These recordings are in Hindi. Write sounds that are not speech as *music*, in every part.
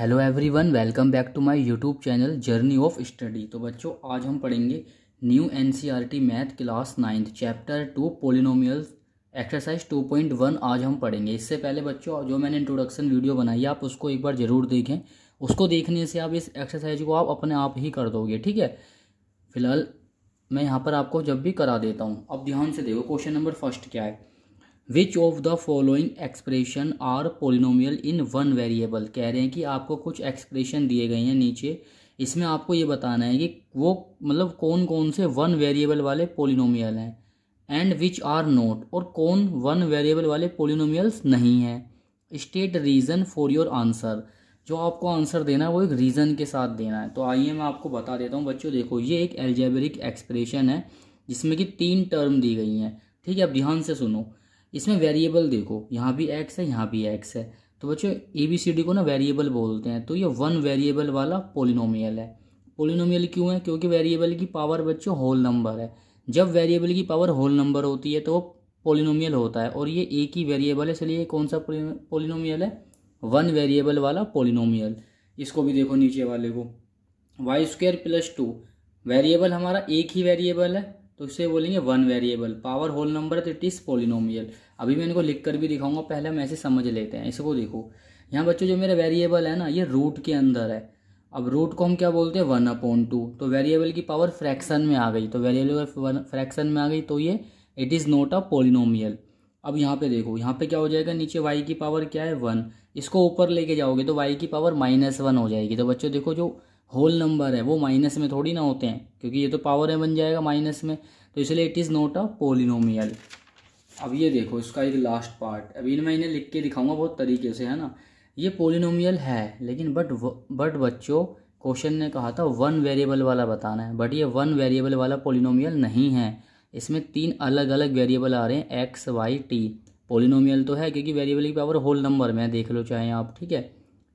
hello everyone welcome back to my YouTube channel journey of study तो बच्चों आज हम पढ़ेंगे new NCERT math class ninth chapter two polynomial exercise two point one आज हम पढ़ेंगे इससे पहले बच्चों जो मैंने इंट्रोडक्शन वीडियो बनाई है आप उसको एक बार ज़रूर देखें उसको देखने से आप इस एक्सरसाइज को आप अपने आप ही कर दोगे ठीक है फिलहाल मैं यहाँ पर आपको जब भी करा देता हूँ अब ध्यान से देखो क्वेश्चन नंबर फर्स्ट क्या है which of the following expression are polynomial in one variable कह रहे हैं कि आपको कुछ एक्सप्रेशन दिए गए हैं नीचे इसमें आपको ये बताना है कि वो मतलब कौन कौन से वन वेरिएबल वाले पोलिनोमियल हैं एंड विच आर नोट और कौन वन वेरिएबल वाले पोलिनोमियल्स नहीं हैं state reason for your answer जो आपको आंसर देना है वो एक रीज़न के साथ देना है तो आइए मैं आपको बता देता हूँ बच्चों देखो ये एक एल्जेबरिक एक्सप्रेशन है जिसमें कि तीन टर्म दी गई हैं ठीक है अब ध्यान से सुनो इसमें वेरिएबल देखो यहाँ भी एक्स है यहाँ भी एक्स है तो बच्चों ए बी सी डी को ना वेरिएबल बोलते हैं तो ये वन वेरिएबल वाला पोलिनोमियल है पोलिनोमियल क्यों है क्योंकि वेरिएबल की पावर बच्चों होल नंबर है जब वेरिएबल की पावर होल नंबर होती है तो वो पोलिनोमियल होता है और ये एक ही वेरिएबल है इसलिए कौन सा पोलिनोमियल है वन वेरिएबल वाला पोलिनोमियल इसको भी देखो नीचे वाले को Y square plus two variable हमारा एक ही वेरिएबल है तो इसे बोलेंगे one variable power whole number है तो इट इज़ पोलिनोमियल अभी मैं इनको लिख कर भी दिखाऊंगा पहले हम ऐसे समझ लेते हैं इसको देखो यहाँ बच्चों जो मेरा वेरिएबल है ना ये रूट के अंदर है अब रूट को हम क्या बोलते हैं वन अपॉन टू तो वेरिएबल की पावर फ्रैक्शन में आ गई तो वेरिएबल फ्रैक्शन में आ गई तो ये it is not a polynomial अब यहाँ पे देखो यहाँ पे क्या हो जाएगा नीचे वाई की पावर क्या है वन इसको ऊपर लेके जाओगे तो वाई की पावर माइनस वन हो जाएगी तो बच्चों देखो जो होल नंबर है वो माइनस में थोड़ी ना होते हैं क्योंकि ये तो पावर है बन जाएगा माइनस में तो इसलिए it is not a polynomial अब ये देखो इसका एक लास्ट पार्ट अभी मैं इन्हें लिख के दिखाऊंगा बहुत तरीके से है ना ये पोलिनोमियल है लेकिन बट बट बच्चों क्वेश्चन ने कहा था वन वेरिएबल वाला बताना है बट ये वन वेरिएबल वाला पोलिनोमियल नहीं है इसमें तीन अलग अलग वेरिएबल आ रहे हैं एक्स वाई टी पोलिनोमियल तो है क्योंकि वेरिएबल की पावर होल नंबर में देख लो चाहे आप ठीक है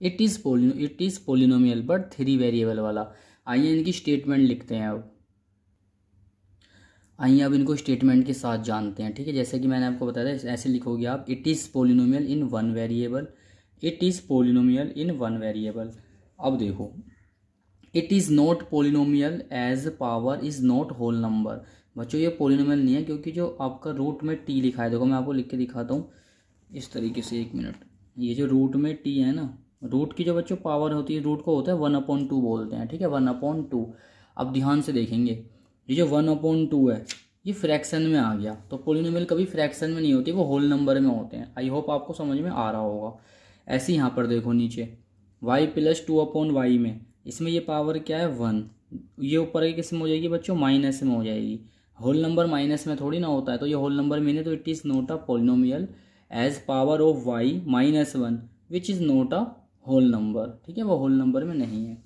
इट इज़ पोलिनो it is polynomial but three variable वाला आइए इनकी स्टेटमेंट लिखते हैं अब आइए अब इनको स्टेटमेंट के साथ जानते हैं ठीक है जैसे कि मैंने आपको बताया था ऐसे लिखोगे आप it is polynomial in one variable it is polynomial in one variable अब देखो it is not polynomial as power is not whole number बच्चों ये पोलिनोमियल नहीं है क्योंकि जो आपका रूट में टी लिखा है देखो मैं आपको लिख के दिखाता हूँ इस तरीके से एक मिनट ये जो रूट में टी है ना रूट की जो बच्चों पावर होती है रूट को होता है वन अपॉन टू बोलते हैं ठीक है वन अपॉन टू अब ध्यान से देखेंगे ये जो वन अपॉन टू है ये फ्रैक्शन में आ गया तो पोलिनोमियल कभी फ्रैक्शन में नहीं होती वो होल नंबर में होते हैं आई होप आपको समझ में आ रहा होगा ऐसे यहाँ पर देखो नीचे Y plus two upon Y में इसमें ये पावर क्या है वन ये ऊपर की किस्म हो जाएगी बच्चों माइनस में हो जाएगी होल नंबर माइनस में थोड़ी ना होता है तो ये होल नंबर में नहीं तो it is not a polynomial as power of Y minus one which is not a whole number ठीक है वो होल नंबर में नहीं है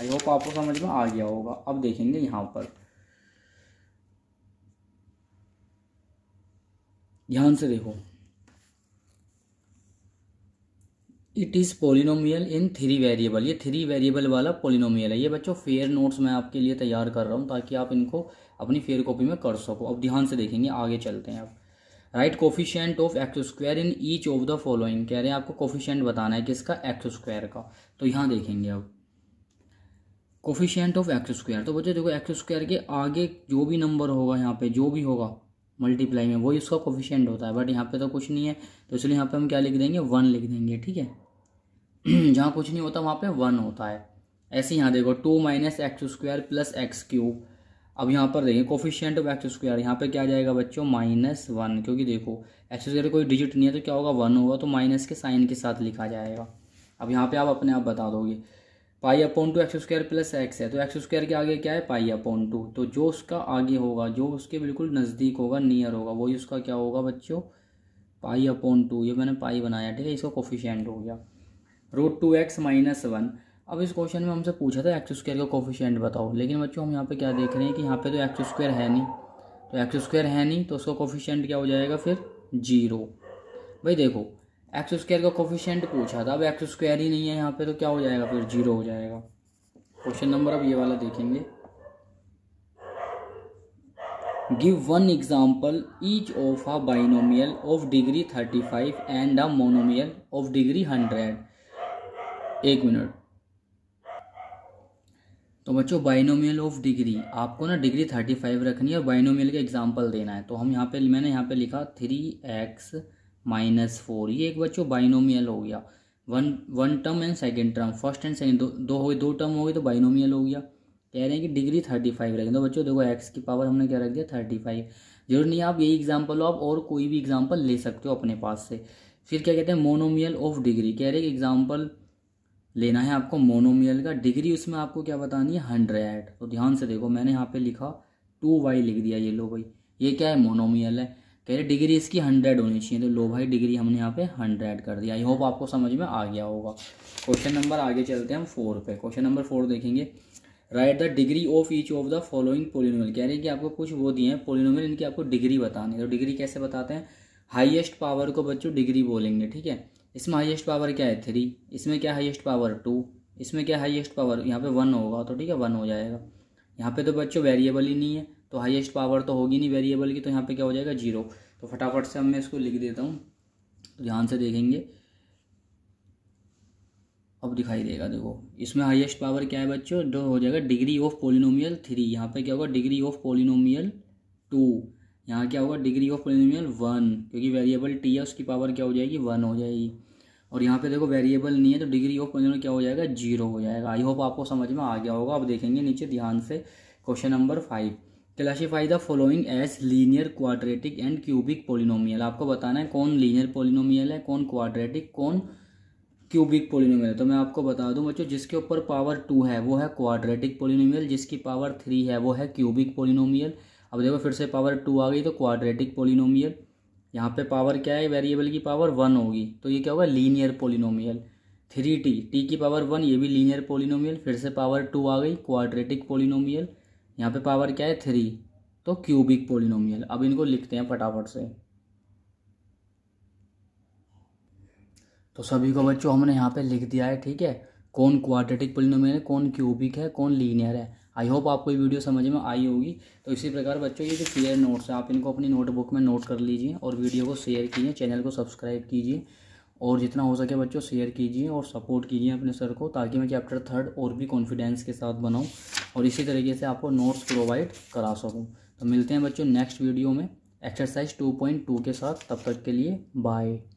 आई होप आपको समझ में आ गया होगा अब देखेंगे यहाँ पर ध्यान से देखो it is polynomial in three variable ये थ्री वेरिएबल वाला पोलिनोमियल है ये बच्चों फेयर नोट्स मैं आपके लिए तैयार कर रहा हूँ ताकि आप इनको अपनी फेयर कॉपी में कर सको अब ध्यान से देखेंगे आगे चलते हैं आप write coefficient of X square in each of the following कह रहे हैं आपको कोफिशियंट बताना है किसका एक्स स्क्वायर का तो यहाँ देखेंगे अब कोफिशियंट ऑफ एक्स स्क्वायर तो बच्चे देखो एक्स स्क्वायर के आगे जो भी नंबर होगा यहाँ पे जो भी होगा मल्टीप्लाई में वही उसका कोफिशियंट होता है बट यहाँ पे तो कुछ नहीं है तो इसलिए यहाँ पे हम क्या लिख देंगे वन लिख देंगे ठीक है *clears throat* जहाँ कुछ नहीं होता वहाँ पे वन होता है ऐसे यहाँ देखो two minus X square plus X cube अब यहाँ पर देखें कोफिशियंट ऑफ एक्स स्क्वायर यहाँ पर क्या जाएगा बच्चों माइनस वन क्योंकि देखो एक्स स्क्वायर कोई डिजिट नहीं है तो क्या होगा वन होगा तो माइनस के साइन के साथ लिखा जाएगा अब यहाँ पे आप अपने आप बता दोगे pi upon two X square plus X है तो एक्स स्क्वायर के आगे क्या है पाई अपॉन टू तो जो उसका आगे होगा जो उसके बिल्कुल नज़दीक होगा नियर होगा वही उसका क्या होगा बच्चों पाई अपॉन टू ये मैंने पाई बनाया ठीक है इसका कोफिशियंट हो गया root two X minus one अब इस क्वेश्चन में हमसे पूछा था एक्स स्क्वायर का कोफिशियंट बताओ लेकिन बच्चों हम यहाँ पे क्या देख रहे हैं कि यहाँ पे तो एक्स स्क्वायर है नहीं तो एक्स स्क्वायर है नहीं तो उसका कोफिशियंट क्या हो जाएगा फिर जीरो भाई देखो एक्स स्क्वायर का कोफिशियंट पूछा था अब एक्स स्क्वायर ही नहीं है यहाँ पे तो क्या हो जाएगा फिर जीरो हो जाएगा क्वेश्चन नंबर अब ये वाला देखेंगे give one example each of a binomial of degree thirty five and a monomial of degree hundred एक मिनट तो बच्चों बाइनोमियल ऑफ डिग्री आपको ना डिग्री थर्टी फाइव रखनी है और बाइनोमियल का एग्जाम्पल देना है तो हम यहाँ पे मैंने यहाँ पे लिखा थ्री एक्स माइनस फोर ये एक बच्चों बाइनोमियल हो गया one one term and second term first and second दो हो दो टर्म हो गई तो बाइनोमियल हो गया कह रहे हैं कि डिग्री थर्टी फाइव रखें तो बच्चों देखो एक्स की पावर हमने क्या रख दिया थर्टी फाइव जरूर नहीं आप यही एग्जाम्पल हो आप और कोई भी एग्जाम्पल ले सकते हो अपने पास से फिर क्या कहते हैं मोनोमियल ऑफ डिग्री कह रहे हैं कि एग्जाम्पल लेना है आपको मोनोमियल का डिग्री उसमें आपको क्या बतानी है हंड्रेड तो ध्यान से देखो मैंने यहाँ पे लिखा टू वाई लिख दिया ये लो भाई ये क्या है मोनोमियल है कह रहे डिग्री इसकी हंड्रेड होनी चाहिए तो लो भाई डिग्री हमने यहाँ पे हंड्रेड कर दिया आई होप आपको समझ में आ गया होगा क्वेश्चन नंबर आगे चलते हैं हम फोर पे क्वेश्चन नंबर फोर देखेंगे write the degree of each of the following polynomial कह रहे हैं कि आपको कुछ वो दिए हैं पोलिनोमल इनकी आपको डिग्री बतानी है तो डिग्री कैसे बताते हैं हाइएस्ट पावर को बच्चों डिग्री बोलेंगे ठीक है इसमें हाईएस्ट पावर क्या है थ्री इसमें क्या हाईएस्ट पावर टू इसमें क्या हाईएस्ट पावर यहाँ पे वन होगा तो ठीक है वन हो जाएगा यहाँ पे तो बच्चों वेरिएबल ही नहीं है तो हाईएस्ट पावर तो होगी नहीं वेरिएबल की तो यहाँ पे क्या हो जाएगा जीरो तो फटाफट से अब मैं इसको लिख देता हूँ तो ध्यान से देखेंगे अब दिखाई देगा देखो इसमें हाईएस्ट पावर क्या है बच्चों जो हो जाएगा डिग्री ऑफ पोलिनोमियल थ्री यहाँ पे क्या होगा डिग्री ऑफ पोलिनोमियल टू यहाँ क्या होगा डिग्री ऑफ पोलिनोमियल वन क्योंकि वेरिएबल टी है उसकी पावर क्या हो जाएगी वन हो जाएगी और यहाँ पे देखो वेरिएबल नहीं है तो डिग्री ऑफ पोलिनोमियल क्या हो जाएगा जीरो हो जाएगा आई होप आपको समझ में आ गया होगा आप देखेंगे नीचे ध्यान से question number five classify the following as linear quadratic and cubic polynomial आपको बताना है कौन लीनियर पोलिनोमियल है कौन क्वाड्रेटिक कौन क्यूबिक पोलिनोमियल है तो मैं आपको बता दूं बच्चों जिसके ऊपर पावर टू है वो है क्वाड्रेटिक पोलिनोमियल जिसकी पावर थ्री है वो है क्यूबिक पोलिनोमियल अब देखो फिर से पावर टू आ गई तो क्वाड्रेटिक पोलिनोमियल यहाँ पे पावर क्या है वेरिएबल की पावर वन होगी तो ये क्या होगा linear polynomial three T T की पावर वन ये भी लीनियर पोलिनोमियल फिर से पावर टू आ गई क्वाड्रेटिक पोलिनोमियल यहाँ पे पावर क्या है थ्री तो क्यूबिक पोलिनोमियल अब इनको लिखते हैं फटाफट से तो सभी को बच्चों हमने यहाँ पे लिख दिया है ठीक है कौन क्वाड्रेटिक पोलिनोमियल है कौन क्यूबिक है कौन लीनियर है आई होप आपको ये वीडियो समझ में आई होगी तो इसी प्रकार बच्चों ये जो शेयर नोट्स हैं आप इनको अपनी नोटबुक में नोट कर लीजिए और वीडियो को शेयर कीजिए चैनल को सब्सक्राइब कीजिए और जितना हो सके बच्चों शेयर कीजिए और सपोर्ट कीजिए अपने सर को ताकि मैं चैप्टर थर्ड और भी कॉन्फिडेंस के साथ बनाऊँ और इसी तरीके से आपको नोट्स प्रोवाइड करा सकूँ तो मिलते हैं बच्चों नेक्स्ट वीडियो में एक्सरसाइज 2.2 के साथ तब तक के लिए बाय